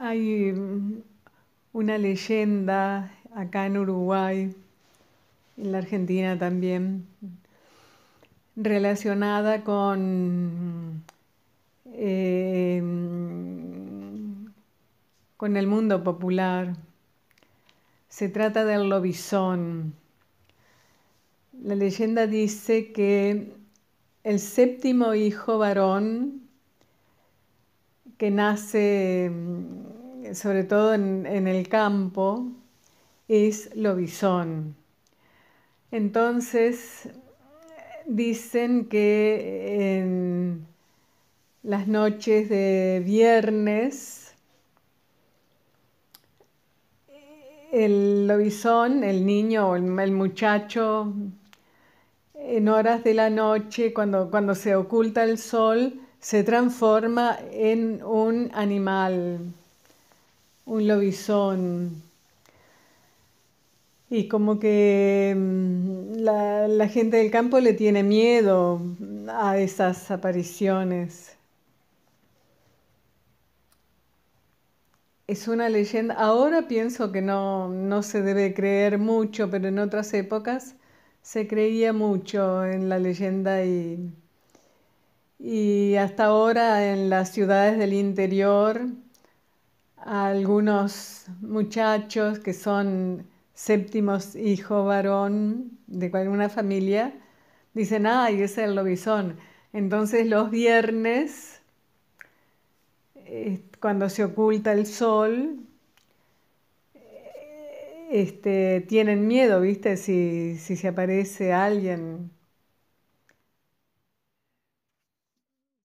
Hay mm, una leyenda acá en Uruguay, en la Argentina también, relacionada con, eh, con el mundo popular. Se trata del lobizón. La leyenda dice que el séptimo hijo varón que nace mm, sobre todo en, el campo, es lobizón. Entonces, dicen que en las noches de viernes el lobizón, el niño o el, muchacho, en horas de la noche, cuando se oculta el sol, se transforma en un animal un lobizón. Y como que mm, la, gente del campo le tiene miedo a esas apariciones. Es una leyenda. Ahora pienso que no, no, se debe creer mucho, pero en otras épocas se creía mucho en la leyenda y, y hasta ahora en las ciudades del interior algunos muchachos que son séptimos hijo varón de alguna familia, dicen, ay, ese es el lobizón. Entonces los viernes, eh, cuando se oculta el sol, eh, este, tienen miedo, ¿viste? Si, si se aparece alguien